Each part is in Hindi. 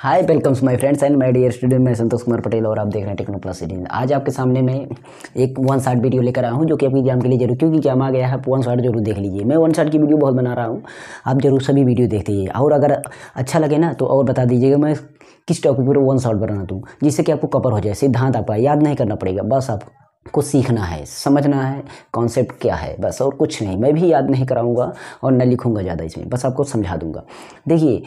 hi welcomes my friends and my dear student मैं संतोष कुमार पटेल और आप देख रहे हैं टेक्नो प्लस सीरीज आज आपके सामने मैं एक वन शार्ट वीडियो लेकर आया हूं जो कि आपकी एग्जाम के लिए जरूर क्योंकि एग्जाम आ गया है आप वन शार्ट जरूर देख लीजिए मैं वन शार्ट की वीडियो बहुत बना रहा हूँ आप जरूर सभी वीडियो देख दीजिए और अगर अच्छा लगे ना तो और बता दीजिएगा मैं किस टॉपिक पर वन शार्ट बनाना दूँ जिससे कि आपको कवर हो जाए सिद्धांत आप याद नहीं करना पड़ेगा बस आप को सीखना है समझना है कॉन्सेप्ट क्या है बस और कुछ नहीं मैं भी याद नहीं कराऊंगा और न लिखूंगा ज़्यादा इसमें बस आपको समझा दूंगा देखिए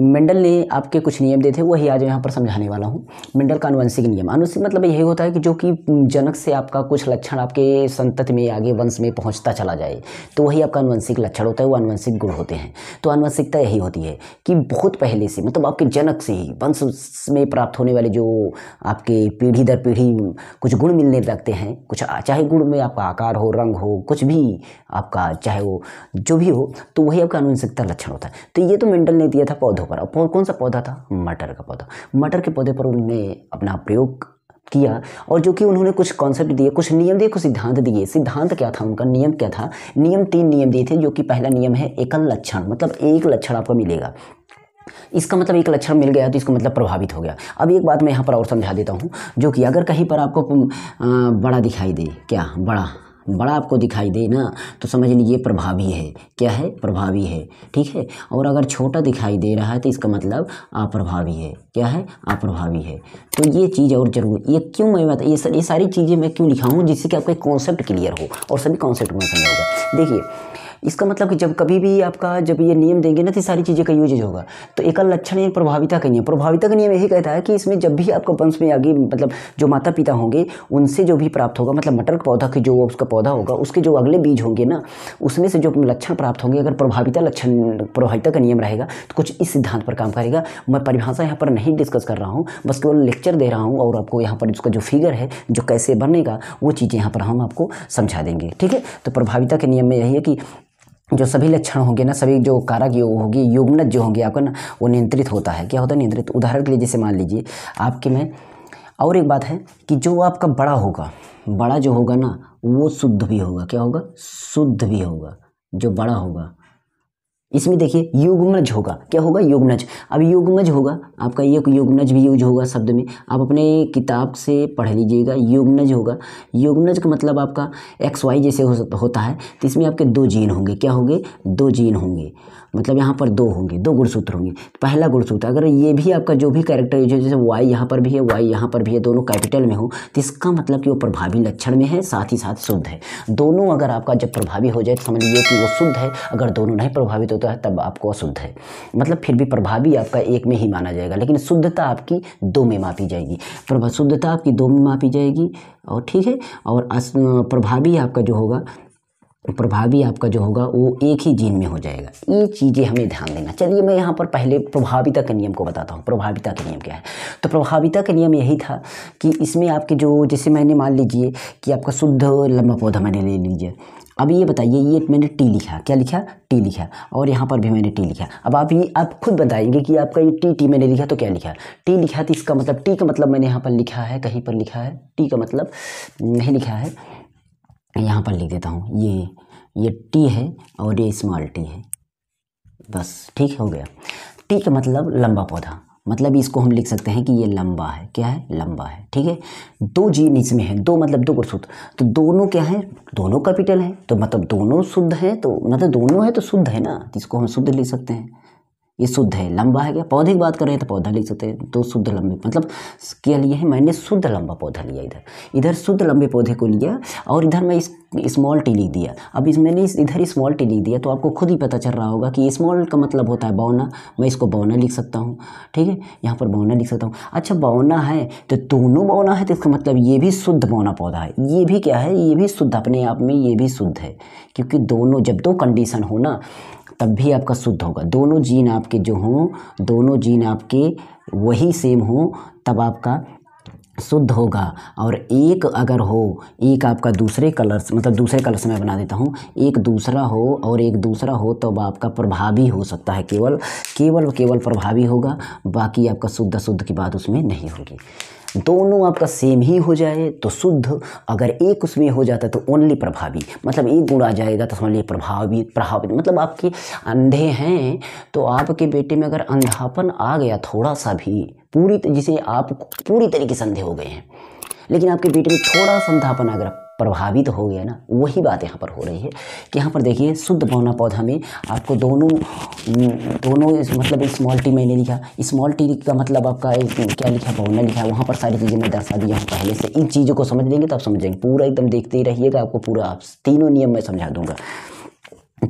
मेंडल ने आपके कुछ नियम दिए थे वही आज यहाँ पर समझाने वाला हूँ मेंडल का अनुवंशिक नियम अनुवंशिक मतलब यही होता है कि जो कि जनक से आपका कुछ लक्षण आपके संतत में आगे वंश में पहुँचता चला जाए तो वही आपका अनुवंशिक लक्षण होता है वो अनुवंशिक गुण होते हैं तो अनुवंशिकता यही होती है कि बहुत पहले से मतलब आपके जनक से ही वंश में प्राप्त होने वाले जो आपके पीढ़ी दर पीढ़ी कुछ गुण मिलने लगते हैं हैं कुछ चाहे गुण में आपका आकार हो रंग हो कुछ भी आपका चाहे वो जो भी हो तो वही आपका अनुवंशिकता लक्षण होता है तो ये तो मेंडल ने दिया था पौधों पर और कौन सा पौधा था मटर का पौधा मटर के पौधे पर उन्होंने अपना प्रयोग किया और जो कि उन्होंने कुछ कॉन्सेप्ट दिए कुछ नियम दिए कुछ सिद्धांत दिए सिद्धांत क्या था उनका नियम क्या था नियम तीन नियम दिए थे जो कि पहला नियम है एकल लक्षण मतलब एक लक्षण आपको मिलेगा इसका मतलब एक लक्षण मिल गया तो इसको मतलब प्रभावित हो गया अब एक बात मैं यहाँ पर और समझा देता हूँ जो कि अगर कहीं पर आपको बड़ा दिखाई दे क्या बड़ा बड़ा आपको दिखाई दे ना तो समझ लीजिए प्रभावी है क्या है प्रभावी है ठीक है और अगर छोटा दिखाई दे रहा है तो इसका मतलब अप्रभावी है क्या है अप्रभावी है तो ये चीज़ और जरूर ये क्यों मैं बता ये, सारी चीज़ें मैं क्यों लिखा हूँ जिससे कि आपका कॉन्सेप्ट क्लियर हो और सभी कॉन्सेप्ट में समझ देखिए इसका मतलब कि जब कभी भी आपका जब ये नियम देंगे ना तो सारी चीज़ें का यूजेज होगा तो एकल लक्षण है प्रभाविता का नियम प्रभाविता का नियम यही कहता है कि इसमें जब भी आपका वंश में आगे मतलब जो माता पिता होंगे उनसे जो भी प्राप्त होगा मतलब मटर पौधा के जो उसका पौधा होगा उसके जो अगले बीज होंगे ना उसमें से जो लक्षण प्राप्त होंगे अगर प्रभाविता लक्षण प्रभाविता का नियम रहेगा तो कुछ इस सिद्धांत पर काम करेगा मैं परिभाषा यहाँ पर नहीं डिस्कस कर रहा हूँ बस केवल लेक्चर दे रहा हूँ और आपको यहाँ पर उसका जो फिगर है जो कैसे बनेगा वो चीज़ें यहाँ पर हम आपको समझा देंगे ठीक है तो प्रभाविता के नियम में यही है कि जो सभी लक्षण होंगे ना सभी जो कारक योग होगी युग्मनत जो होंगे आपका ना वो नियंत्रित होता है क्या होता है नियंत्रित उदाहरण के लिए जैसे मान लीजिए आपके में और एक बात है कि जो आपका बड़ा होगा बड़ा जो होगा ना वो शुद्ध भी होगा क्या होगा शुद्ध भी होगा जो बड़ा होगा इसमें देखिए युग्मज होगा क्या होगा युग्मज अब युग्मज होगा आपका ये युग्मज भी यूज होगा शब्द में आप अपने किताब से पढ़ लीजिएगा युग्मज होगा युग्मज का मतलब आपका एक्स वाई जैसे हो होता है तो इसमें आपके दो जीन होंगे क्या होंगे दो जीन होंगे मतलब यहाँ पर दो होंगे दो गुणसूत्र होंगे पहला गुणसूत्र अगर ये भी आपका जो भी कैरेक्टर यूज है जैसे वाई यहाँ पर भी है वाई यहाँ पर भी है दोनों कैपिटल में हो तो इसका मतलब कि वो प्रभावी लक्षण में है साथ ही साथ शुद्ध है दोनों अगर आपका जब प्रभावी हो जाए तो समझ लीजिए कि वो शुद्ध है अगर दोनों नहीं प्रभावित होता है तब आपको अशुद्ध है मतलब फिर भी प्रभावी आपका एक में ही माना जाएगा लेकिन शुद्धता आपकी दो में मापी जाएगी शुद्धता आपकी दो में मापी जाएगी और ठीक है और प्रभावी आपका जो होगा प्रभावी आपका जो होगा वो एक ही जीन में हो जाएगा ये चीज़ें हमें ध्यान देना चलिए मैं यहाँ पर पहले प्रभाविता के नियम को बताता हूँ प्रभाविता के नियम क्या है तो प्रभाविता का नियम यही था कि इसमें आपके जो जैसे मैंने मान लीजिए कि आपका शुद्ध लंबा पौधा मैंने ले लीजिए अब ये बताइए ये मैंने टी लिखा क्या लिखा टी लिखा और यहाँ पर भी मैंने टी लिखा अब आप ये आप खुद बताएंगे कि आपका ये टी टी मैंने लिखा तो क्या लिखा टी लिखा तो इसका मतलब टी का मतलब मैंने यहाँ पर लिखा है कहीं पर लिखा है टी का मतलब नहीं लिखा है यहाँ पर लिख देता हूँ ये ये टी है और ये स्मॉल टी है बस ठीक हो गया टी का मतलब लंबा पौधा मतलब इसको हम लिख सकते हैं कि ये लंबा है क्या है लंबा है ठीक है दो जीन इसमें है दो मतलब दो गुण शुद्ध तो दोनों क्या है दोनों कैपिटल है तो मतलब दोनों शुद्ध है तो मतलब दोनों है तो शुद्ध है ना इसको हम शुद्ध लिख सकते हैं ये शुद्ध है लंबा है क्या पौधे की बात करें तो पौधा लिख सकते हैं तो शुद्ध लंबे मतलब क्या लिया है मैंने शुद्ध लंबा पौधा लिया इधर इधर शुद्ध लंबे पौधे को लिया और इधर मैं इस स्मॉल टी लिख दिया अब इस मैंने इस इधर स्मॉल टी लिख दिया तो आपको खुद ही पता चल रहा होगा कि स्मॉल का मतलब होता है बौना मैं इसको बौना लिख सकता हूँ ठीक है यहाँ पर बौना लिख सकता हूँ अच्छा बौना है तो दोनों बौना है तो इसका मतलब ये भी शुद्ध बौना पौधा है ये भी क्या है ये भी शुद्ध अपने आप में ये भी शुद्ध है क्योंकि दोनों जब दो कंडीशन हो ना तब भी आपका शुद्ध होगा दोनों जीन आपके जो हों दोनों जीन आपके वही सेम हो तब आपका शुद्ध होगा और एक अगर हो एक आपका दूसरे कलर से मतलब दूसरे कलर से मैं बना देता हूँ एक दूसरा हो और एक दूसरा हो तब तो आपका प्रभावी हो सकता है केवल केवल केवल प्रभावी होगा बाकी आपका शुद्ध शुद्ध की बात उसमें नहीं होगी दोनों आपका सेम ही हो जाए तो शुद्ध अगर एक उसमें हो जाता है तो ओनली प्रभावी मतलब एक गुण आ जाएगा तो समझ लिए प्रभावी प्रभावित मतलब आपके अंधे हैं तो आपके बेटे में अगर अंधापन आ गया थोड़ा सा भी पूरी जिसे आप पूरी तरीके से अंधे हो गए हैं लेकिन आपके बेटे में थोड़ा सा अंधापन अगर प्रभावित हो गया ना वही बात यहाँ पर हो रही है कि यहाँ पर देखिए शुद्ध पौना पौधा में आपको दोनों दोनों मतलब स्मॉल टी मैंने लिखा स्मॉल टी का मतलब आपका क्या लिखा पौना लिखा वहाँ पर सारी चीज़ें मैं दर्शा दिया हूँ पहले से इन चीज़ों को समझ लेंगे तो आप समझ जाएंगे पूरा एकदम देखते ही रहिएगा आपको पूरा आप तीनों नियम मैं समझा दूँगा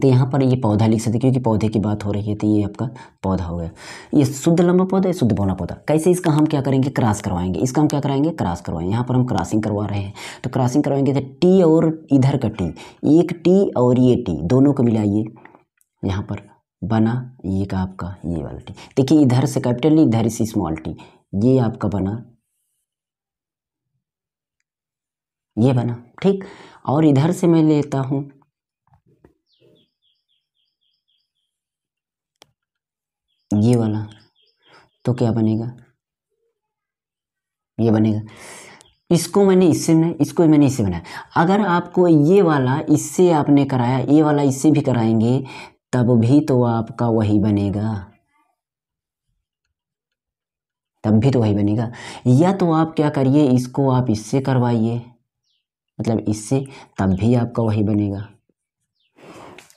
तो यहाँ पर ये पौधा लिख सकते क्योंकि पौधे की बात हो रही है तो ये आपका पौधा हो गया ये शुद्ध लंबा पौधा है शुद्ध बौना पौधा कैसे इसका हम क्या करेंगे क्रॉस करवाएंगे इसका हम क्या कराएंगे क्रॉस करवाएंगे यहाँ पर हम क्रॉसिंग करवा रहे हैं तो क्रॉसिंग करवाएंगे तो टी और इधर का टी एक टी और ये टी दोनों को मिलाइए यहाँ पर बना ये का आपका ये वाला टी देखिए इधर से कैपिटल इधर से स्मॉल टी ये आपका बना ये बना ठीक और इधर से मैं लेता हूँ ये वाला तो क्या बनेगा ये बनेगा इसको मैंने इससे बनाया इसको मैंने इससे बनाया अगर आपको ये वाला इससे आपने कराया ये वाला इससे भी कराएंगे तब भी तो आपका वही बनेगा तब भी तो वही बनेगा या तो आप क्या करिए इसको आप इससे करवाइए मतलब इससे तब भी आपका वही बनेगा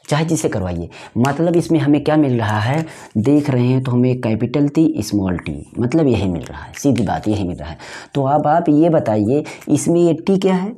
चाहे जिसे करवाइए मतलब इसमें हमें क्या मिल रहा है देख रहे हैं तो हमें कैपिटल टी स्मॉल टी मतलब यही मिल रहा है सीधी बात यही मिल रहा है तो अब आप ये बताइए इसमें ये टी क्या है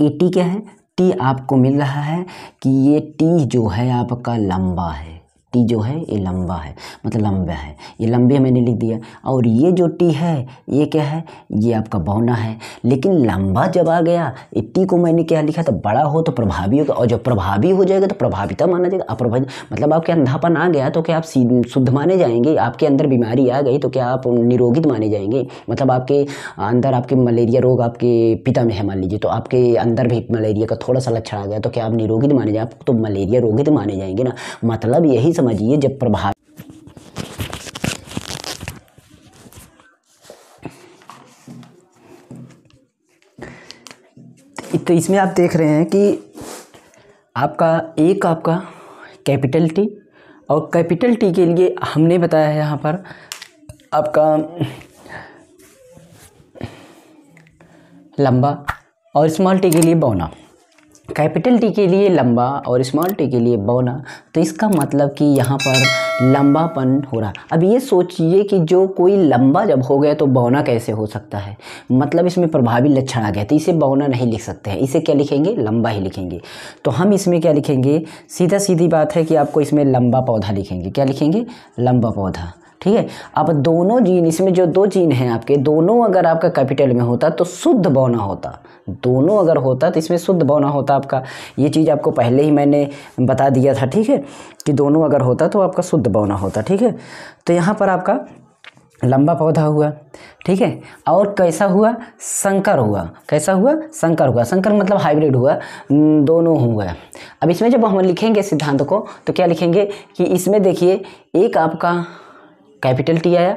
ये टी क्या है टी आपको मिल रहा है कि ये टी जो है आपका लंबा है टी जो है ये लंबा है मतलब लंबा है ये लंबे मैंने लिख दिया और ये जो टी है ये क्या है ये आपका बौना है लेकिन लंबा जब आ गया ये टी को मैंने क्या लिखा तो बड़ा हो तो प्रभावी होगा और जब प्रभावी हो जाएगा तो प्रभाविता माना जाएगा अप्रभावित मतलब आपके अंधापन आ गया तो क्या आप शुद्ध माने जाएंगे आपके अंदर बीमारी आ गई तो क्या आप निरोगित माने जाएंगे मतलब आपके अंदर आपके मलेरिया रोग आपके पिता में है मान लीजिए तो आपके अंदर भी मलेरिया का थोड़ा सा लक्षण आ गया तो क्या आप निरोगित माने जाए आप तो मलेरिया रोगित माने जाएंगे ना मतलब यही सब समझिए जब प्रभाव तो इसमें आप देख रहे हैं कि आपका एक आपका कैपिटल टी और कैपिटल टी के लिए हमने बताया है यहाँ पर आपका लंबा और स्मॉल टी के लिए बौना कैपिटल टी के लिए लंबा और स्मॉल टी के लिए बौना तो इसका मतलब कि यहाँ पर लंबापन हो रहा अब ये सोचिए कि जो कोई लंबा जब हो गया तो बौना कैसे हो सकता है मतलब इसमें प्रभावी लक्षण आ गया तो इसे बौना नहीं लिख सकते हैं इसे क्या लिखेंगे लंबा ही लिखेंगे तो हम इसमें क्या लिखेंगे सीधा सीधी बात है कि आपको इसमें लंबा पौधा लिखेंगे क्या लिखेंगे लंबा पौधा ठीक है अब दोनों जीन इसमें जो दो जीन हैं आपके दोनों अगर आपका कैपिटल में होता तो शुद्ध बौना होता दोनों अगर होता तो इसमें शुद्ध बौना होता आपका ये चीज़ आपको पहले ही मैंने बता दिया था ठीक है कि दोनों अगर होता तो आपका शुद्ध बौना होता ठीक है तो यहाँ पर आपका लंबा पौधा हुआ ठीक है और कैसा हुआ संकर हुआ कैसा हुआ संकर हुआ संकर मतलब हाइब्रिड हुआ दोनों हुआ अब इसमें जब हम लिखेंगे सिद्धांत को तो क्या लिखेंगे कि इसमें देखिए एक आपका कैपिटल टी आया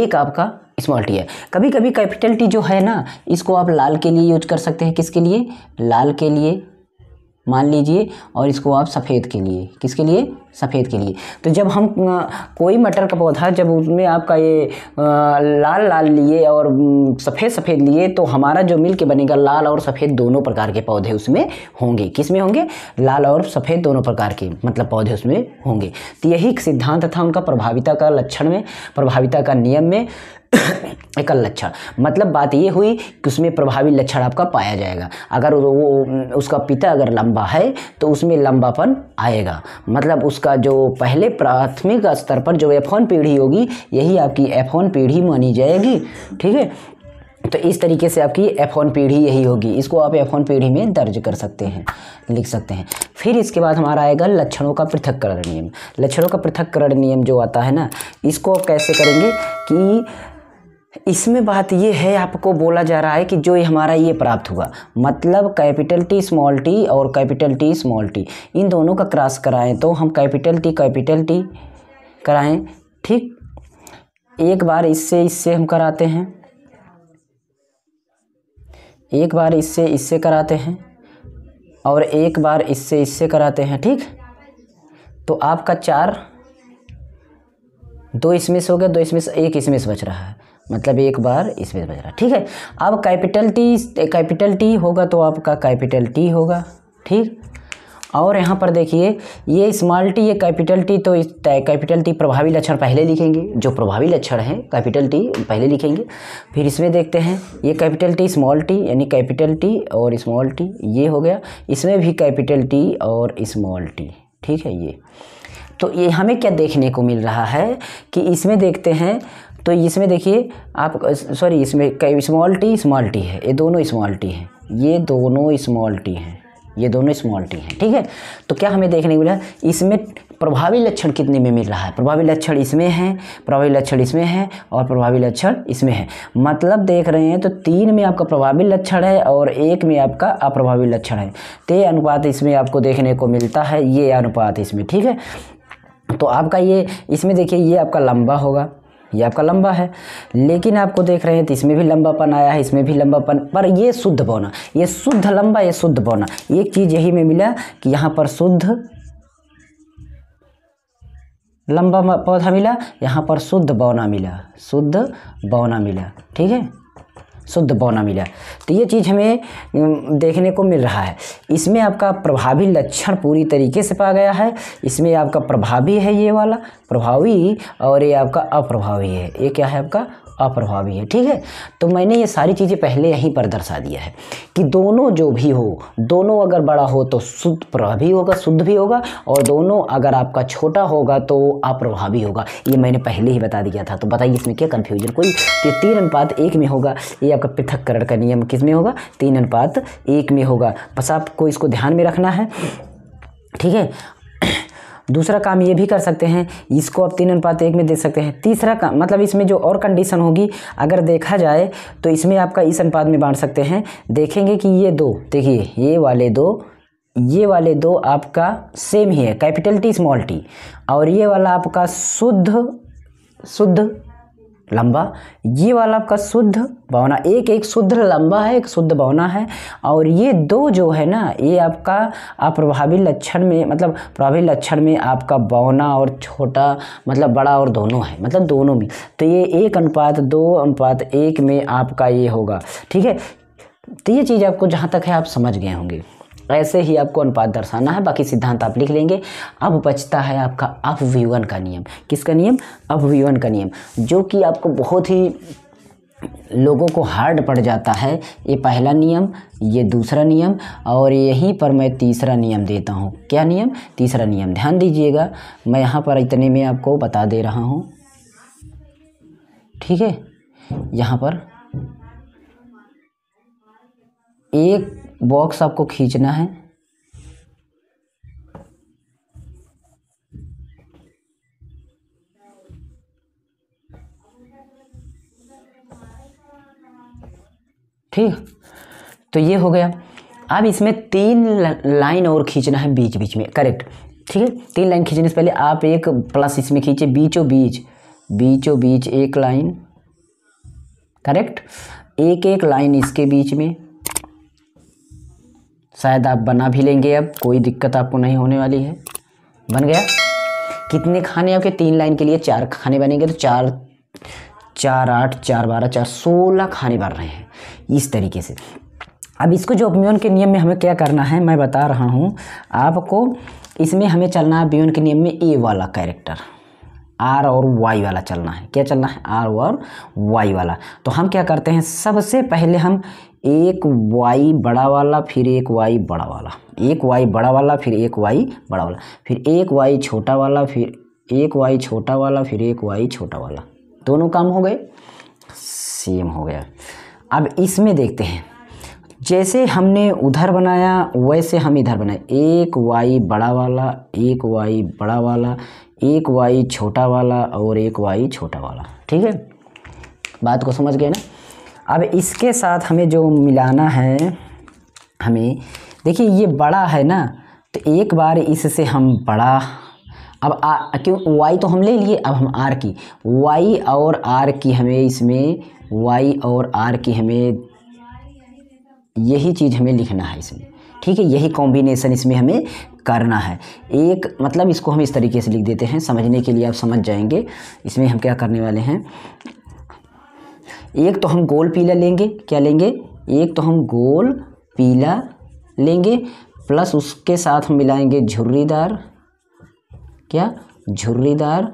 एक आपका स्मॉल टी है कभी कभी कैपिटल टी जो है ना इसको आप लाल के लिए यूज कर सकते हैं किसके लिए लाल के लिए मान लीजिए और इसको आप सफ़ेद के लिए किसके लिए सफ़ेद के लिए तो जब हम कोई मटर का पौधा जब उसमें आपका ये लाल लाल लिए और सफ़ेद सफ़ेद लिए तो हमारा जो मिल के बनेगा लाल और सफ़ेद दोनों प्रकार के पौधे उसमें होंगे किस में होंगे लाल और सफ़ेद दोनों प्रकार के मतलब पौधे उसमें होंगे तो यही सिद्धांत था उनका प्रभाविता का लक्षण में प्रभाविता का नियम में एकल लक्षण मतलब बात ये हुई कि उसमें प्रभावी लक्षण आपका पाया जाएगा अगर वो उसका पिता अगर लंबा है तो उसमें लंबापन आएगा मतलब उसका जो पहले प्राथमिक स्तर पर जो एफोन पीढ़ी होगी यही आपकी एफोन पीढ़ी मानी जाएगी ठीक है तो इस तरीके से आपकी एफोन पीढ़ी यही होगी इसको आप एफोन पीढ़ी में दर्ज कर सकते हैं लिख सकते हैं फिर इसके बाद हमारा आएगा लक्षणों का पृथककरण नियम लक्षणों का पृथककरण नियम जो आता है ना इसको आप कैसे करेंगे कि इसमें बात ये है आपको बोला जा रहा है कि जो हमारा ये प्राप्त हुआ मतलब कैपिटल टी स्मॉल टी और कैपिटल टी स्मॉल टी इन दोनों का क्रॉस कराएं तो हम कैपिटल टी कैपिटल टी कराएं ठीक एक बार इससे इससे हम कराते हैं एक बार इससे इससे कराते हैं और एक बार इससे इससे कराते हैं ठीक तो आपका चार दो इसमें से हो गया दो इसमें से एक इसमें से बच रहा है मतलब एक बार इसमें बज रहा ठीक है अब कैपिटल टी कैपिटल टी होगा तो आपका कैपिटल टी होगा ठीक और यहाँ पर देखिए ये स्मॉल टी ये कैपिटल टी तो कैपिटल टी प्रभावी लक्षण पहले लिखेंगे जो प्रभावी लक्षण हैं कैपिटल टी पहले लिखेंगे फिर इसमें देखते हैं ये कैपिटल टी स्मॉल टी यानी कैपिटल टी और स्मॉल टी ये हो गया इसमें भी कैपिटल टी और स्मॉल टी ठीक है ये तो ये हमें क्या देखने को मिल रहा है कि इसमें देखते हैं तो इसमें देखिए आप सॉरी इसमें कई स्मॉल टी स्मॉल टी है ये दोनों स्मॉल टी हैं ये दोनों स्मॉल टी हैं ये दोनों स्मॉल टी हैं ठीक है तो क्या हमें देखने को मिला इसमें प्रभावी लक्षण कितने में मिल रहा है प्रभावी लक्षण इसमें है प्रभावी लक्षण इसमें है और प्रभावी लक्षण इसमें है मतलब देख रहे हैं तो तीन में आपका प्रभावी लक्षण है और एक में आपका अप्रभावी लक्षण है ते अनुपात इसमें आपको देखने को मिलता है ये अनुपात इसमें ठीक है तो आपका ये इसमें देखिए ये आपका लंबा होगा ये आपका लंबा है लेकिन आपको देख रहे हैं तो इसमें भी लंबापन आया है इसमें भी लंबापन पर ये शुद्ध बौना ये शुद्ध लंबा ये शुद्ध बौना एक चीज़ यही में मिला कि यहाँ पर शुद्ध लंबा पौधा मिला यहाँ पर शुद्ध बौना मिला शुद्ध बौना मिला ठीक है शुद्ध बौना मिला तो ये चीज़ हमें देखने को मिल रहा है इसमें आपका प्रभावी लक्षण पूरी तरीके से पा गया है इसमें आपका प्रभावी है ये वाला प्रभावी और ये आपका अप्रभावी है ये क्या है आपका अप्रभावी है ठीक है तो मैंने ये सारी चीज़ें पहले यहीं पर दर्शा दिया है कि दोनों जो भी हो दोनों अगर बड़ा हो तो शुद्ध प्रभावी होगा शुद्ध भी होगा और दोनों अगर आपका छोटा होगा तो अप्रभावी होगा ये मैंने पहले ही बता दिया था तो बताइए इसमें क्या कन्फ्यूजन कोई कि तीन अनुपात एक में होगा ये आपका पृथककरण का नियम किस में होगा तीन अनुपात एक में होगा बस आपको इसको ध्यान में रखना है ठीक है दूसरा काम ये भी कर सकते हैं इसको आप तीन अनुपात एक में दे सकते हैं तीसरा काम मतलब इसमें जो और कंडीशन होगी अगर देखा जाए तो इसमें आपका इस अनुपात में बांट सकते हैं देखेंगे कि ये दो देखिए ये वाले दो ये वाले दो आपका सेम ही है कैपिटल टी स्मॉल टी और ये वाला आपका शुद्ध शुद्ध लंबा ये वाला आपका शुद्ध भावना एक एक शुद्ध लंबा है एक शुद्ध भावना है और ये दो जो है ना ये आपका अप्रभावी लक्षण में मतलब प्रभावी लक्षण में आपका भावना और छोटा मतलब बड़ा और दोनों है मतलब दोनों में तो ये एक अनुपात दो अनुपात एक में आपका ये होगा ठीक है तो ये चीज़ आपको जहाँ तक है आप समझ गए होंगे ऐसे ही आपको अनुपात दर्शाना है बाकी सिद्धांत आप लिख लेंगे अब बचता है आपका अपव्यूहन का नियम किसका नियम अपव्यूहन का नियम जो कि आपको बहुत ही लोगों को हार्ड पड़ जाता है ये पहला नियम ये दूसरा नियम और यहीं पर मैं तीसरा नियम देता हूँ क्या नियम तीसरा नियम ध्यान दीजिएगा मैं यहाँ पर इतने में आपको बता दे रहा हूँ ठीक है यहाँ पर एक बॉक्स आपको खींचना है ठीक तो ये हो गया अब इसमें तीन लाइन और खींचना है बीच बीच में करेक्ट ठीक है तीन लाइन खींचने से पहले आप एक प्लस इसमें खींचे बीचों बीच बीचों बीच एक लाइन करेक्ट एक एक लाइन इसके बीच में शायद आप बना भी लेंगे अब कोई दिक्कत आपको नहीं होने वाली है बन गया कितने खाने आपके तीन लाइन के लिए चार खाने बनेंगे तो चार चार आठ चार बारह चार सोलह खाने बन रहे हैं इस तरीके से अब इसको जो अपम्यून के नियम में हमें क्या करना है मैं बता रहा हूँ आपको इसमें हमें चलना है अपम्यून के नियम में ए वाला कैरेक्टर आर और वाई वाला चलना है क्या चलना है आर और वाई वाला तो हम क्या करते हैं सबसे पहले हम एक वाई बड़ा वाला फिर एक वाई बड़ा वाला एक वाई बड़ा वाला फिर एक वाई बड़ा वाला फिर एक वाई छोटा वाला फिर एक वाई छोटा वाला फिर एक वाई छोटा वाला दोनों काम हो गए सेम हो गया अब इसमें देखते हैं जैसे हमने उधर बनाया वैसे हम इधर बनाए एक वाई बड़ा वाला एक वाई बड़ा वाला एक वाई छोटा वाला और एक वाई छोटा वाला ठीक है बात को समझ गए ना अब इसके साथ हमें जो मिलाना है हमें देखिए ये बड़ा है ना तो एक बार इससे हम बड़ा अब आ क्यों वाई तो हम ले लिए अब हम आर की वाई और आर की हमें इसमें वाई और आर की हमें यही चीज़ हमें लिखना है इसमें ठीक है यही कॉम्बिनेशन इसमें हमें करना है एक मतलब इसको हम इस तरीके से लिख देते हैं समझने के लिए आप समझ जाएंगे इसमें हम क्या करने वाले हैं एक तो हम गोल पीला लेंगे क्या लेंगे एक तो हम गोल पीला लेंगे प्लस उसके साथ हम मिलाएंगे झुर्रीदार क्या झुर्रीदार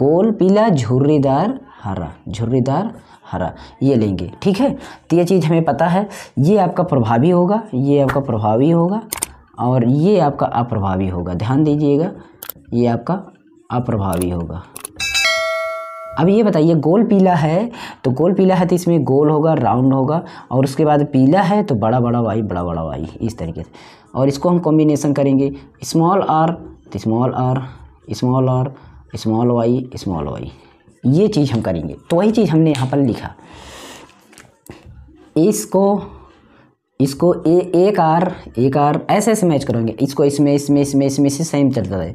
गोल पीला झुर्रीदार हरा झुर्रीदार हरा ये लेंगे ठीक है तो ये चीज़ हमें पता है ये आपका प्रभावी होगा ये आपका प्रभावी होगा और ये आपका अप्रभावी होगा ध्यान दीजिएगा ये आपका अप्रभावी होगा अब ये बताइए गोल पीला है तो गोल पीला है तो इसमें गोल होगा राउंड होगा और उसके बाद पीला है तो बड़ा बड़ा वाई बड़ा बड़ा वाई इस तरीके से और इसको हम कॉम्बिनेशन करेंगे स्मॉल आर तो small R small R small Y small Y ये चीज़ हम करेंगे तो वही चीज़ हमने यहाँ पर लिखा इसको इसको ए एक आर एक आर ऐसे ऐसे मैच करेंगे इसको इसमें इसमें इसमें इसमें से सेम चलता है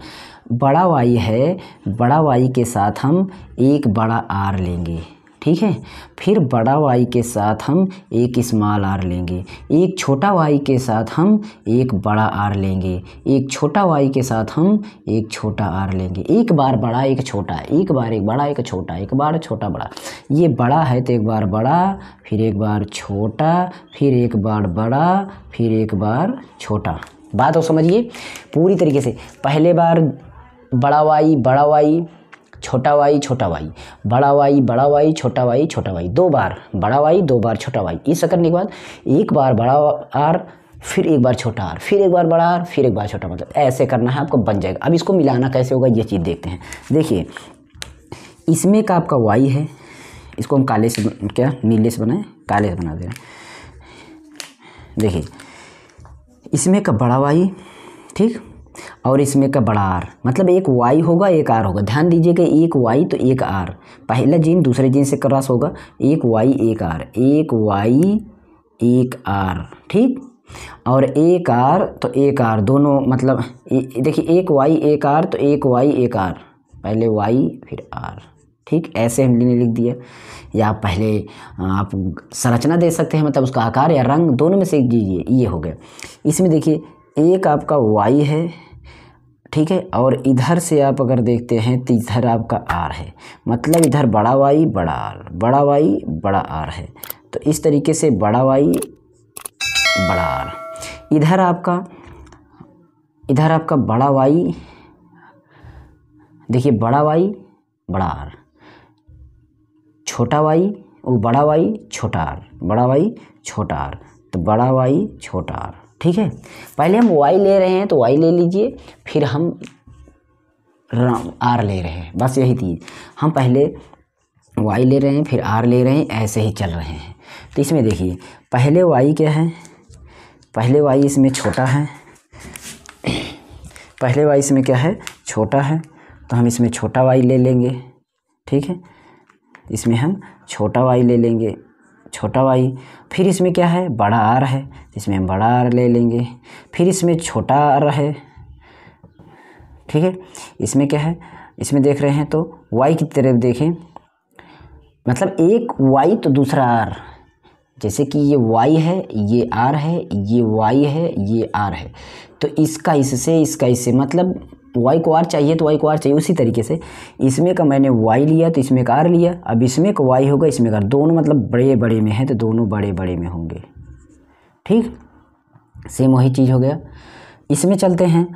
बड़ा वाई है बड़ा वाई के साथ हम एक बड़ा आर लेंगे ठीक है फिर बड़ा वाई के साथ हम एक स्मॉल आर लेंगे एक छोटा वाई के साथ हम एक बड़ा आर लेंगे एक छोटा वाई के साथ हम एक छोटा आर लेंगे एक बार बड़ा एक छोटा एक बार एक बड़ा एक छोटा एक बार छोटा बड़ा ये बड़ा है तो एक बार बड़ा फिर एक बार छोटा फिर एक बार बड़ा फिर एक बार छोटा बात और समझिए पूरी तरीके से पहले बार बड़ा वाई बड़ा वाई छोटा वाई छोटा वाई बड़ा वाई बड़ा वाई छोटा वाई छोटा वाई दो बार बड़ा वाई दो बार छोटा वाई इस करने के बाद एक बार बड़ा आर फिर एक बार छोटा आर फिर एक बार बड़ा आर फिर एक बार छोटा मतलब ऐसे करना है आपको बन जाएगा अब इसको मिलाना कैसे होगा ये चीज़ देखते हैं देखिए इसमें का आपका वाई है इसको हम काले से क्या नीले से बनाएं काले से बना दे रहे हैं देखिए इसमें का बड़ा वाई ठीक और इसमें का बड़ा आर मतलब एक वाई होगा एक आर होगा ध्यान दीजिएगा एक वाई तो एक आर पहला जीन दूसरे जीन से क्रॉस होगा एक वाई एक आर एक वाई एक आर ठीक और एक आर तो एक आर दोनों मतलब देखिए एक वाई एक आर तो एक वाई एक आर पहले वाई फिर आर ठीक ऐसे हमने लिख दिया या पहले आप संरचना दे सकते हैं मतलब उसका आकार या रंग दोनों में से दीजिए ये हो गया इसमें देखिए एक आपका वाई है ठीक है और इधर से आप अगर देखते हैं तो इधर आपका आर है मतलब इधर बड़ा वाई बड़ा आर बड़ा वाई बड़ा आर है तो इस तरीके से बड़ा वाई बड़ा आर इधर आपका इधर आपका बड़ा वाई देखिए बड़ा वाई बड़ा आर छोटा वाई वो बड़ा वाई छोटा आर बड़ा वाई छोटा आर तो बड़ा वाई छोटा आर ठीक है पहले हम वाई ले रहे हैं तो वाई ले लीजिए फिर हम आर ले रहे हैं बस यही चीज़ हम पहले वाई ले रहे हैं फिर आर ले रहे हैं ऐसे ही चल रहे हैं तो इसमें देखिए पहले वाई क्या है पहले वाई इसमें छोटा है पहले वाई इसमें क्या है छोटा है तो हम इसमें छोटा वाई ले लेंगे ठीक है इसमें हम छोटा वाई ले लेंगे छोटा वाई फिर इसमें क्या है बड़ा आर है इसमें हम बड़ा आर ले लेंगे फिर इसमें छोटा आर है ठीक है इसमें क्या है इसमें देख रहे हैं तो वाई की तरफ देखें मतलब एक वाई तो दूसरा आर जैसे कि ये वाई है ये आर है ये वाई है ये आर है तो इसका इससे इसका इससे मतलब वाई को आर चाहिए तो वाई को आर चाहिए उसी तरीके से इसमें का मैंने वाई लिया तो इसमें का आर लिया अब इसमें का वाई होगा इसमें का दोनों मतलब बड़े बड़े में है तो दोनों बड़े बड़े में होंगे ठीक सेम वही चीज़ हो गया इसमें चलते हैं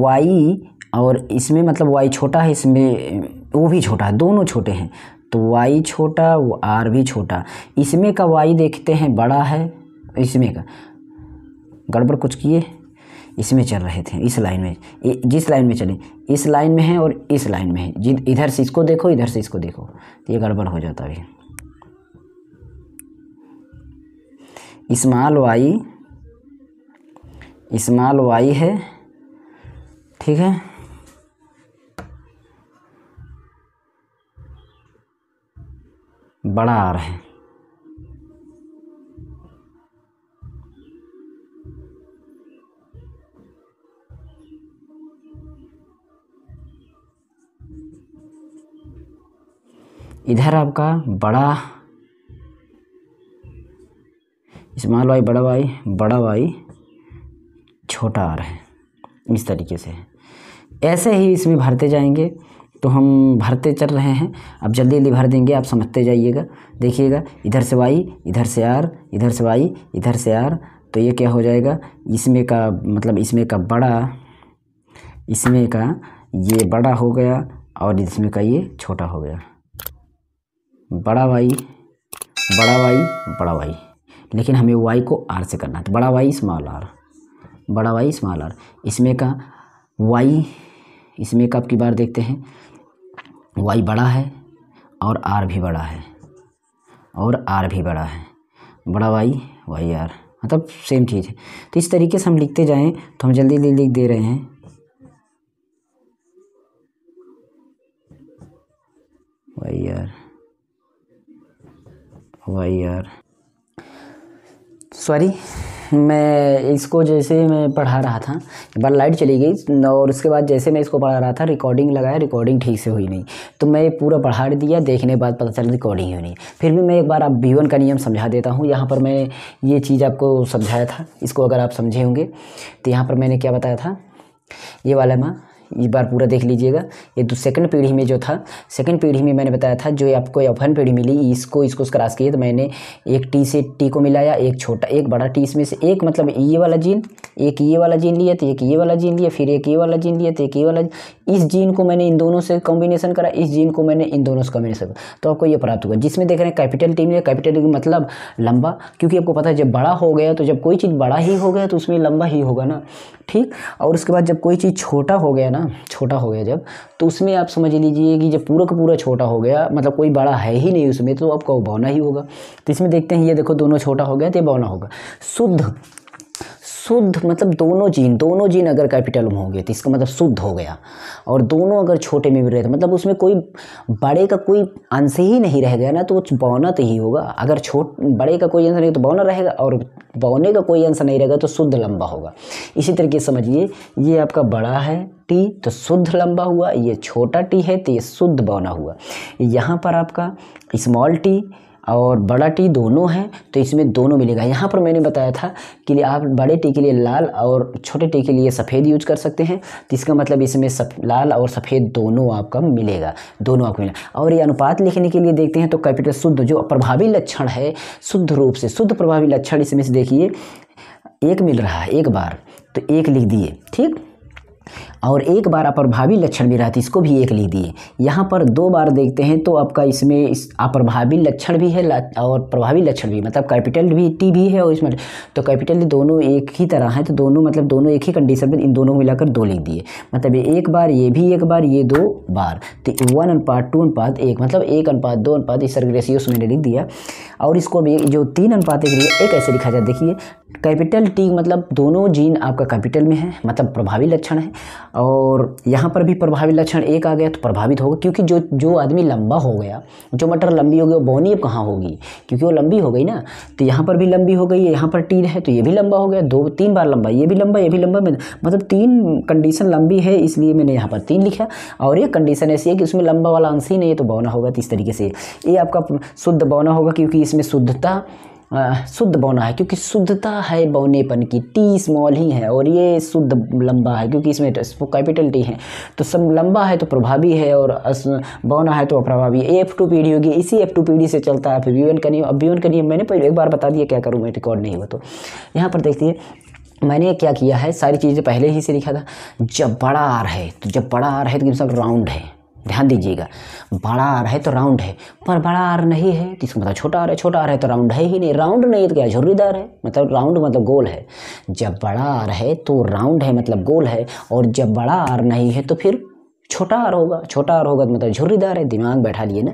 वाई और इसमें मतलब वाई छोटा है इसमें वो भी छोटा है दोनों छोटे हैं तो वाई छोटा वो आर भी छोटा इसमें का वाई देखते हैं बड़ा है इसमें का गड़बड़ कुछ किए इसमें चल रहे थे इस लाइन में जिस लाइन में चले इस लाइन में है और इस लाइन में है इधर से इसको देखो इधर से इसको देखो तो ये गड़बड़ हो जाता है इस्माल वाई इस्माल वाई है ठीक है बड़ा आ रहा है इधर आपका बड़ा इस्माल वाई बड़ा वाई बड़ा वाई छोटा आर है इस तरीके से ऐसे ही इसमें भरते जाएंगे तो हम भरते चल रहे हैं अब जल्दी जल्दी भर देंगे आप समझते जाइएगा देखिएगा इधर से वाई इधर से आर इधर से वाई इधर से आर तो ये क्या हो जाएगा इसमें का मतलब इसमें का बड़ा इसमें का ये बड़ा हो गया और इसमें का ये छोटा हो गया बड़ा वाई बड़ा वाई बड़ा वाई लेकिन हमें वाई को आर से करना है तो बड़ा वाई स्मॉल आर बड़ा वाई स्मॉल आर इसमें का वाई इसमें का आपकी बार देखते हैं वाई बड़ा है और आर भी बड़ा है और आर भी बड़ा है बड़ा वाई वाई आर मतलब सेम चीज़ है तो इस तरीके से हम लिखते जाएँ तो हम जल्दी जल्दी लिख दे रहे हैं वाई आर वाई यार सॉरी मैं इसको जैसे मैं पढ़ा रहा था एक बार लाइट चली गई और उसके बाद जैसे मैं इसको पढ़ा रहा था रिकॉर्डिंग लगाया रिकॉर्डिंग ठीक से हुई नहीं तो मैं पूरा पढ़ा दिया देखने के बाद पता चला रिकॉर्डिंग ही नहीं फिर भी मैं एक बार आप बीवन का नियम समझा देता हूँ यहाँ पर मैं ये चीज़ आपको समझाया था इसको अगर आप समझे होंगे तो यहाँ पर मैंने क्या बताया था ये वाला माँ इस बार पूरा देख लीजिएगा ये तो सेकंड पीढ़ी में जो था सेकंड पीढ़ी में मैंने बताया था जो आपको अपहन पीढ़ी मिली इसको इसको क्रास किए तो मैंने एक टी से टी को मिलाया एक छोटा एक बड़ा टी इसमें से एक मतलब ये वाला जीन एक ये वाला जीन लिया तो एक ये वाला जीन लिया फिर एक ये वाला जीन लिया तो एक ये वाला इस जीन को मैंने इन दोनों से कॉम्बिनेशन करा इस जीन को मैंने इन दोनों से कॉम्बिनेशन करा तो आपको ये प्राप्त हुआ जिसमें देख रहे हैं कैपिटल टी में कैपिटल मतलब लंबा क्योंकि आपको पता है जब बड़ा हो गया तो जब कोई चीज़ बड़ा ही हो गया तो उसमें लंबा ही होगा ना ठीक और उसके बाद जब कोई चीज़ छोटा हो गया ना छोटा हो गया जब तो उसमें आप समझ लीजिए कि जब पूरा का पूरा छोटा हो गया मतलब कोई बड़ा है ही नहीं उसमें तो आपका वो बौना ही होगा तो इसमें देखते हैं ये देखो दोनों छोटा हो गया तो ये बौना होगा शुद्ध शुद्ध मतलब दोनों जीन दोनों जीन अगर कैपिटल में होंगे तो इसका मतलब शुद्ध हो गया और दोनों अगर छोटे में भी रहे तो मतलब उसमें कोई बड़े का कोई अंश ही नहीं रह गया ना तो वो तो ही होगा अगर छोट बड़े का कोई अंश नहीं तो बौना रहेगा और बौने का कोई अंश नहीं रहेगा तो शुद्ध लंबा होगा इसी तरीके समझिए ये आपका बड़ा है टी तो शुद्ध लंबा हुआ ये छोटा टी है तो ये शुद्ध बौना हुआ यहाँ पर आपका स्मॉल टी और बड़ा टी दोनों हैं तो इसमें दोनों मिलेगा यहाँ पर मैंने बताया था कि आप बड़े टी के लिए लाल और छोटे टी के लिए सफ़ेद यूज कर सकते हैं तो इसका मतलब इसमें सफ, लाल और सफ़ेद दोनों आपका मिलेगा दोनों आपको मिलेगा और ये अनुपात लिखने के लिए देखते हैं तो कैपिटल शुद्ध जो प्रभावी लक्षण है शुद्ध रूप से शुद्ध प्रभावी लक्षण इसमें से देखिए एक मिल रहा है एक बार तो एक लिख दिए ठीक और एक बार अप्रभावी लक्षण भी रहती इसको भी एक लिख दिए यहाँ पर दो बार देखते हैं तो आपका इसमें इस अप्रभावी लक्षण भी है और प्रभावी लक्षण भी मतलब कैपिटल भी टी भी है और इसमें तो कैपिटल दोनों एक ही तरह हैं तो दोनों मतलब दोनों एक ही कंडीशन में इन दोनों को मिलाकर दो लिख दिए मतलब ये एक बार ये भी एक बार ये दो बार तो वन अनुपात टू अनुपात एक मतलब एक अनुपात दो अनुपात इस तरह रेशियो से मैंने लिख दिया और इसको भी जो तीन अनुपात एक एक ऐसे लिखा जाए देखिए कैपिटल टी मतलब दोनों जीन आपका कैपिटल में है मतलब प्रभावी लक्षण है और यहाँ पर भी प्रभावी लक्षण एक आ गया तो प्रभावित होगा क्योंकि जो जो आदमी लंबा हो गया जो मटर लंबी हो गई वो बोनी अब कहाँ होगी क्योंकि वो लंबी हो गई ना तो यहाँ पर भी लंबी हो गई यहाँ पर टीन है तो ये भी लंबा हो गया दो तीन बार लंबा ये भी लंबा ये भी लंबा मतलब तीन कंडीशन लंबी है इसलिए मैंने यहाँ पर तीन लिखा और एक कंडीशन ऐसी है कि उसमें लंबा वाला अंश ही नहीं है तो बौना होगा तो इस तरीके से ये आपका शुद्ध बौना होगा क्योंकि इसमें शुद्धता शुद्ध बौना है क्योंकि शुद्धता है बौनेपन की टी स्मॉल ही है और ये शुद्ध लंबा है क्योंकि इसमें वो कैपिटल टी है तो सब लंबा है तो प्रभावी है और बौना है तो अप्रभावी एफ टू पीढ़ी होगी इसी एफ टू पीढ़ी से चलता है फिर व्यू एन करनी अब वी एन करनी मैंने पहले एक बार बता दिया क्या करूँ मैं रिकॉर्ड नहीं हुआ तो यहाँ पर देखती है मैंने क्या किया है सारी चीज़ें पहले ही से लिखा था जब बड़ा आर है तो जब बड़ा आर है तो सब राउंड है ध्यान दीजिएगा बड़ा आर है तो राउंड है पर बड़ा आर नहीं है तो इसका मतलब छोटा आर है छोटा आर है तो राउंड है ही नहीं राउंड नहीं तो क्या झुर्रीदार है मतलब राउंड मतलब गोल है जब बड़ा आर है तो राउंड है मतलब गोल है और जब बड़ा आर नहीं है तो फिर छोटा आर होगा छोटा आर होगा तो मतलब झुर्रीदार है दिमाग बैठा लिए ना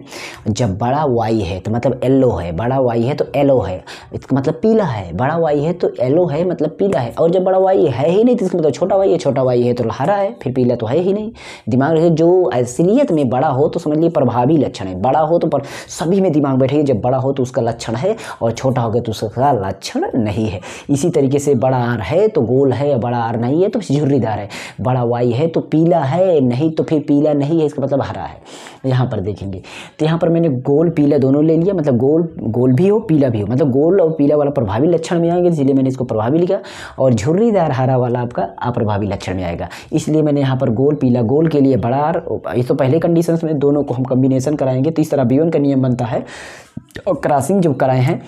जब बड़ा वाई है तो मतलब येल्लो है बड़ा वाई है तो येलो है इसका मतलब पीला है बड़ा वाई है तो येलो है मतलब पीला है और जब बड़ा वाई है ही नहीं तो इसका मतलब छोटा वाई है छोटा वाई है तो हरा है फिर पीला तो है ही नहीं दिमाग जो असलियत में बड़ा हो तो समझ लिए प्रभावी लक्षण है बड़ा हो तो पर सभी में दिमाग बैठेगी जब बड़ा हो तो उसका लक्षण है और छोटा हो गया तो उसका लक्षण नहीं है इसी तरीके से बड़ा आर है तो गोल है या बड़ा आर नहीं है तो झुर्रीदार है बड़ा वाई है तो पीला है नहीं तो तो फिर पीला नहीं है इसका मतलब हरा है तो यहाँ पर देखेंगे तो यहाँ पर मैंने गोल पीला दोनों ले लिया मतलब गोल गोल भी हो पीला भी हो मतलब गोल और पीला वाला प्रभावी लक्षण में आएंगे इसलिए मैंने इसको प्रभावी लिखा और झुर्रीदार हरा वाला आपका अप्रभावी लक्षण में आएगा इसलिए मैंने यहाँ पर गोल पीला गोल के लिए बड़ा आर ये तो पहले कंडीशन में दोनों को हम कम्बिनेशन कराएंगे तो इस तरह बीवन का नियम बनता है और क्रॉसिंग जो कराए हैं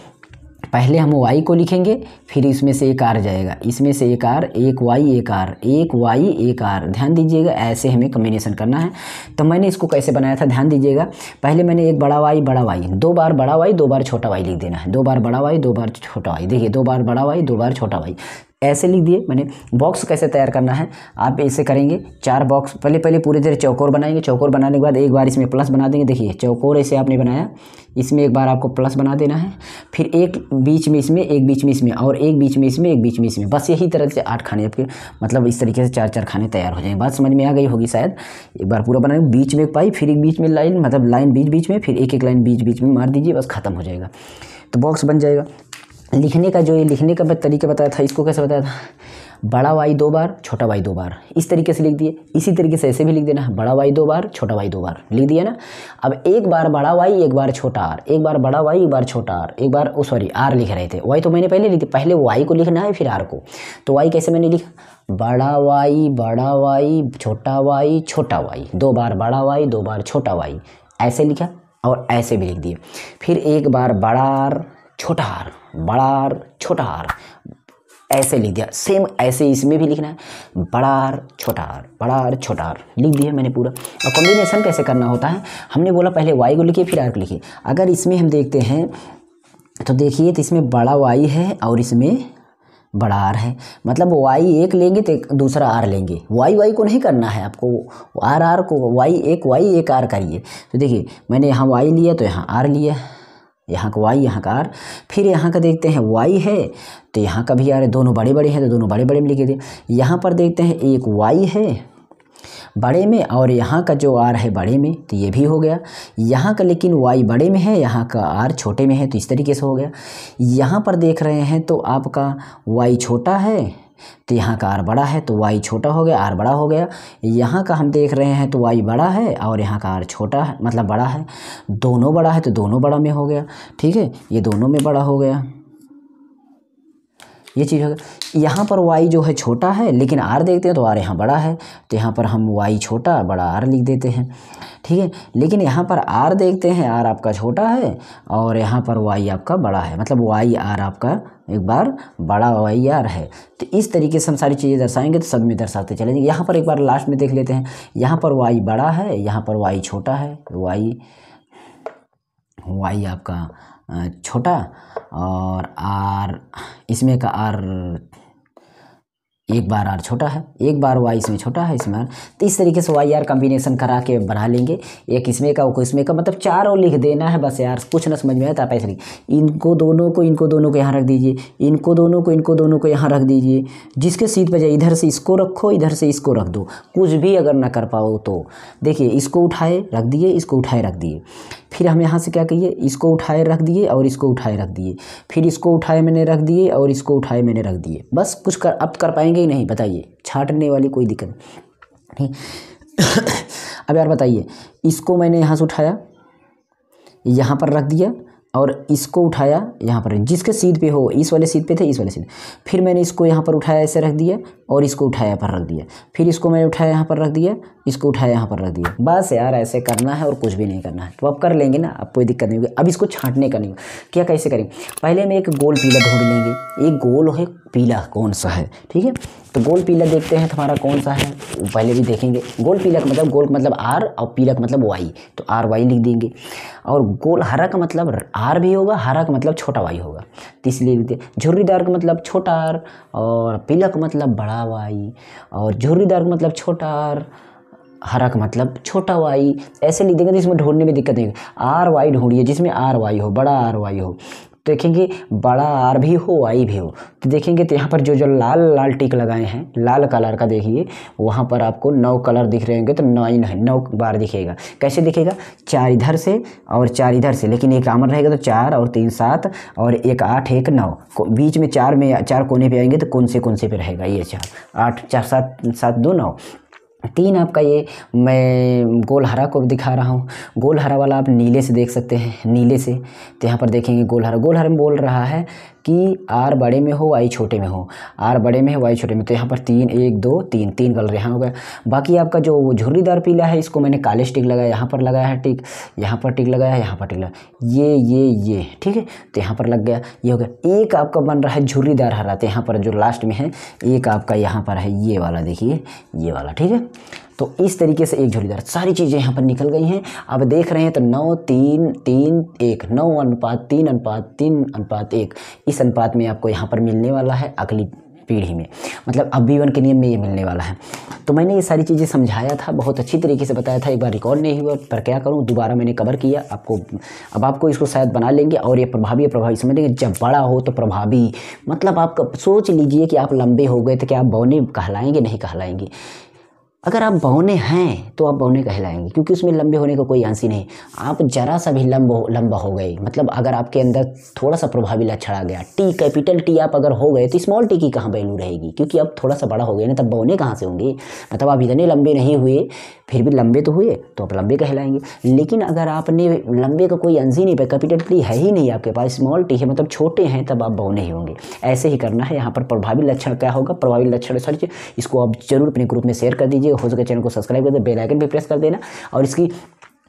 पहले हम वाई को लिखेंगे फिर इसमें से एक आर जाएगा इसमें से एक आर एक वाई एक आर एक वाई एक आर ध्यान दीजिएगा ऐसे हमें कम्बिनेशन करना है तो मैंने इसको कैसे बनाया था ध्यान दीजिएगा पहले मैंने एक बड़ा वाई बड़ा वाई दो बार बड़ा वाई दो बार छोटा वाई लिख देना है दो बार बड़ा वाई दो बार छोटा वाई देखिए दो बार बड़ा वाई दो बार छोटा वाई ऐसे लिख दिए मैंने बॉक्स कैसे तैयार करना है आप ऐसे करेंगे चार बॉक्स पहले पहले पूरी देर चौकोर बनाएंगे चौकोर बनाने के बाद एक बार इसमें प्लस बना देंगे देखिए चौकोर ऐसे आपने बनाया इसमें एक बार आपको प्लस बना देना है फिर एक बीच में इसमें एक बीच में इसमें और एक बीच में इसमें एक बीच में इसमें बस यही तरह से आठ खाने आपके मतलब इस तरीके से चार चार खाने तैयार हो जाएंगे बात समझ में आ गई होगी शायद एक बार पूरा बनाएंगे बीच में पाई फिर एक बीच में लाइन मतलब लाइन बीच बीच में फिर एक एक लाइन बीच बीच में मार दीजिए बस ख़त्म हो जाएगा तो बॉक्स बन जाएगा लिखने का जो ये लिखने का मैं तरीका बताया था इसको कैसे बताया था बड़ा वाई दो बार छोटा वाई दो बार इस तरीके से लिख दिए इसी तरीके से ऐसे भी लिख देना बड़ा वाई दो बार छोटा वाई दो बार लिख दिया ना अब एक बार बड़ा वाई एक बार छोटा आर एक बार बड़ा वाई एक बार छोटा आर एक बार सॉरी आर लिख रहे थे वाई तो मैंने पहले लिख पहले वाई को लिखना है फिर आर को तो वाई कैसे मैंने लिखा बड़ा वाई बड़ा वाई छोटा वाई छोटा वाई दो बार बड़ा वाई दो बार छोटा वाई ऐसे लिखा और ऐसे भी लिख दिए फिर एक बार बड़ा आर छोटा आर बड़ा आर छोटा आर ऐसे लिख दिया सेम ऐसे इसमें भी लिखना है बड़ा आर छोटा आर बड़ा आर छोटा आर लिख दिया मैंने पूरा और कॉम्बिनेशन कैसे करना होता है हमने बोला पहले वाई को लिखिए फिर आर को लिखिए अगर इसमें हम देखते हैं तो देखिए तो इसमें बड़ा वाई है और इसमें बड़ा आर है मतलब वाई एक लेंगे तो दूसरा आर लेंगे वाई वाई को नहीं करना है आपको आर आर को वाई एक वाई एक आर करिए तो देखिए मैंने यहाँ वाई लिया तो यहाँ आर लिया यहाँ का वाई यहाँ का आर फिर यहाँ का देखते हैं वाई है तो यहाँ का भी आर है दोनों बड़े बड़े हैं तो दोनों बड़े बड़े में लिखे थे यहाँ पर देखते हैं एक वाई है बड़े में और यहाँ का जो आर है बड़े में तो ये भी हो गया यहाँ का लेकिन वाई बड़े में है यहाँ का आर छोटे में है तो इस तरीके से हो गया यहाँ पर देख रहे हैं तो आपका वाई छोटा है तो यहाँ का आर बड़ा है तो वाई छोटा हो गया आर बड़ा हो गया यहाँ का हम देख रहे हैं तो वाई बड़ा है और यहाँ का आर छोटा है मतलब बड़ा है दोनों बड़ा है तो दोनों बड़ा में हो गया ठीक है ये दोनों में बड़ा हो गया ये चीज़ हो यहाँ पर वाई जो है छोटा है लेकिन आर देखते हैं तो आर यहाँ बड़ा है तो यहाँ पर हम वाई छोटा बड़ा आर लिख देते हैं ठीक है लेकिन यहाँ पर आर देखते हैं आर आपका छोटा है और यहाँ पर वाई आपका बड़ा है मतलब वाई आर आपका एक बार बड़ा वाई आर है तो इस तरीके से हम सारी चीज़ें दर्शाएंगे तो सब में दर्शाते चले जाएंगे यहाँ पर एक बार लास्ट में देख लेते हैं यहाँ पर वाई बड़ा है यहाँ पर वाई छोटा है वाई वाई आपका छोटा और आर इसमें का आर एक बार आर छोटा है एक बार वाई इसमें छोटा है इसमें आर तो इस तरीके से वाई आर कम्बिनेशन करा के बना लेंगे एक इसमें का वो इसमें का मतलब चार और लिख देना है बस यार कुछ ना समझ में आया तो आप ऐसे लिख इनको दोनों को इनको दोनों को यहाँ रख दीजिए इनको दोनों को इनको दोनों को यहाँ रख दीजिए जिसके सीट पर जाए इधर से इसको रखो इधर से इसको रख दो कुछ भी अगर ना कर पाओ तो देखिए इसको उठाए रख दिए इसको उठाए रख दिए फिर हम यहाँ से क्या कहिए इसको उठाए रख दिए और इसको उठाए रख दिए फिर इसको उठाए मैंने रख दिए और इसको उठाए मैंने रख दिए बस कुछ कर अब कर पाएंगे ही नहीं बताइए छाटने वाली कोई दिक्कत नहीं अब यार बताइए इसको मैंने यहाँ से उठाया यहाँ पर रख दिया और इसको उठाया यहाँ पर जिसके सीध पे हो इस वाले सीध पे थे इस वाले सीध फिर मैंने इसको यहाँ पर उठाया ऐसे रख दिया और इसको उठाया यहाँ पर रख दिया फिर इसको मैंने उठाया यहाँ पर रख दिया इसको उठाया यहाँ पर रख दिया बस यार ऐसे करना है और कुछ भी नहीं करना है तो आप कर लेंगे ना अब कोई दिक्कत नहीं होगी अब इसको छांटने का नहीं क्या कैसे करेंगे पहले हम एक गोल पीला ढूंढ लेंगे एक गोल है पीला कौन सा है ठीक है तो गोल पीला देखते हैं तुम्हारा कौन सा है पहले भी देखेंगे गोल पीला का मतलब गोल का मतलब आर और पीला का मतलब वाई तो आर वाई लिख देंगे और गोल हरा का मतलब आर भी होगा हरा का मतलब छोटा वाई होगा इसलिए भी झुर्रीदार का मतलब छोटा और पीला का मतलब बड़ा वाई और झुर्रीदार का मतलब छोटा हरा का मतलब छोटा वाई ऐसे लिख देंगे तो इसमें ढूंढने में दिक्कत नहीं होगी आर वाई ढूंढिए जिसमें आर वाई हो बड़ा आर वाई हो तो देखेंगे बड़ा आर भी हो आई भी हो तो देखेंगे तो यहाँ पर जो जो लाल लाल टिक लगाए हैं लाल कलर का देखिए वहाँ पर आपको नौ कलर दिख रहे होंगे तो नाइन है नौ बार दिखेगा कैसे दिखेगा चार इधर से और चार इधर से लेकिन एक आमन रहेगा तो चार और तीन सात और एक आठ एक नौ बीच में चार में चार कोने पर आएंगे तो कौन से कौन से पे रहेगा ये चार आठ चार सात सात दो नौ तीन आपका ये मैं गोल हरा को दिखा रहा हूँ गोल हरा वाला आप नीले से देख सकते हैं नीले से तो यहाँ पर देखेंगे गोल हरा गोल हरा में बोल रहा है कि आर बड़े में हो वाई छोटे में हो आर बड़े में है वाई छोटे में तो यहाँ पर तीन एक दो तीन तीन कलर यहाँ हो गया बाकी आपका जो झुर्रीदार पीला है इसको मैंने काले स्टिक लगाया यहाँ पर लगाया है टिक यहाँ पर टिक लगाया यहाँ पर टिक लगाया ये ये ये ठीक है तो यहाँ पर लग गया ये हो गया एक आपका बन रहा है झुर्रीदार हरा तो यहाँ पर जो लास्ट में है एक आपका यहाँ पर है ये वाला देखिए ये वाला ठीक है तो इस तरीके से एक झोलीदार सारी चीज़ें यहाँ पर निकल गई हैं अब देख रहे हैं तो नौ तीन तीन एक नौ अनुपात तीन अनुपात तीन अनुपात एक इस अनुपात में आपको यहाँ पर मिलने वाला है अगली पीढ़ी में मतलब अब भी वन के नियम में ये मिलने वाला है तो मैंने ये सारी चीज़ें समझाया था बहुत अच्छी तरीके से बताया था एक बार रिकॉर्ड नहीं हुआ पर क्या करूँ दोबारा मैंने कवर किया आपको अब आपको इसको शायद बना लेंगे और ये प्रभावी प्रभावी समझेंगे जब बड़ा हो तो प्रभावी मतलब आप सोच लीजिए कि आप लंबे हो गए तो क्या आप बौने कहलाएंगे नहीं कहलाएंगे अगर आप बहुने हैं तो आप बहुने कहलाएंगे क्योंकि उसमें लंबे होने का को कोई आंसी नहीं आप जरा सा भी लंब लंबा हो गए मतलब अगर आपके अंदर थोड़ा सा प्रभावी लक्षण आ गया टी कैपिटल टी आप अगर हो गए तो स्मॉल टी की कहाँ वैल्यू रहेगी क्योंकि अब थोड़ा सा बड़ा हो गया ना तब बहुने कहाँ से होंगे मतलब आप इतने लंबे नहीं हुए फिर भी लंबे तो हुए तो आप लंबे कहलाएंगे लेकिन अगर आपने लंबे का को कोई अंजी नहीं पाया कैपिटल टी है ही नहीं आपके पास स्मॉल टी है मतलब छोटे हैं तब आप बहुने ही होंगे ऐसे ही करना है यहाँ पर प्रभावी लक्षण क्या होगा प्रभावी लक्षण सॉरी इसको आप जरूर अपने ग्रुप में शेयर कर दीजिए हो सके चैनल को सब्सक्राइब कर दे बेलाइकन भी प्रेस कर देना और इसकी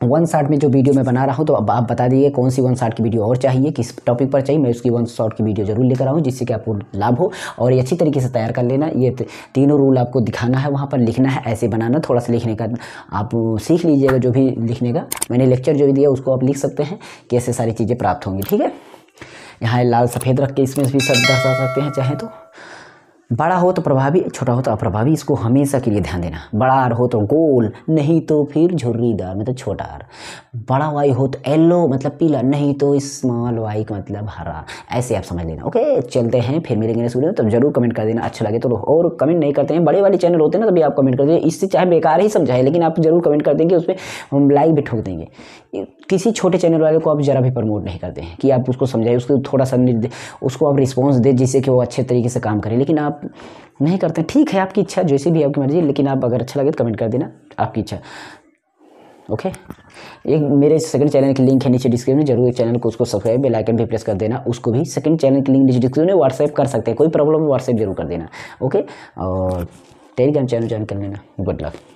वन शार्ट में जो वीडियो मैं बना रहा हूँ तो अब आप बता दीजिए कौन सी वन शार्ट की वीडियो और चाहिए किस टॉपिक पर चाहिए मैं उसकी वन शॉर्ट की वीडियो जरूर लेकर आऊँ जिससे कि आपको लाभ हो और ये अच्छी तरीके से तैयार कर लेना ये तीनों रूल आपको दिखाना है वहाँ पर लिखना है ऐसे बनाना थोड़ा सा लिखने का आप सीख लीजिएगा जो भी लिखने का मैंने लेक्चर जो भी दिया उसको आप लिख सकते हैं कैसे सारी चीज़ें प्राप्त होंगी ठीक है यहाँ लाल सफ़ेद रख के इसमें भी सब दर्शा सकते हैं चाहे तो बड़ा हो तो प्रभावी छोटा हो तो अप्रभावी इसको हमेशा के लिए ध्यान देना बड़ा आर हो तो गोल नहीं तो फिर झुर्रीदार मतलब छोटा आर बड़ा वाई हो तो येलो मतलब पीला नहीं तो स्मॉल वाई का मतलब हरा ऐसे आप समझ लेना ओके चलते हैं फिर मिलेंगे ना सूर्य तब जरूर कमेंट कर देना अच्छा लगे तो और कमेंट नहीं करते हैं बड़े वाले चैनल होते हैं ना तभी आप कमेंट कर दीजिए इससे चाहे बेकार ही समझाए लेकिन आप जरूर कमेंट कर देंगे उस पर हम लाइक भी ठोक देंगे किसी छोटे चैनल वाले को आप ज़रा भी प्रमोट नहीं करते हैं कि आप उसको समझाइए उसको थोड़ा सा उसको आप रिस्पॉन्स दें जिससे कि वो अच्छे तरीके से काम करें लेकिन आप नहीं करते ठीक है आपकी इच्छा जैसी भी आपकी मर्जी लेकिन आप अगर अच्छा लगे तो कमेंट कर देना आपकी इच्छा ओके एक मेरे सेकंड चैनल की लिंक है नीचे डिस्क्रिप्शन में जरूर चैनल को उसको सब्सक्राइब बेल आइकन भी प्रेस कर देना उसको भी सेकंड चैनल की लिंक नीचे डिस्क्रिप्शन में व्हाट्सएप कर सकते हैं कोई प्रॉब्लम व्हाट्सएप जरूर कर देना ओके और टेलीग्राम चैनल ज्वाइन कर लेना गुड लक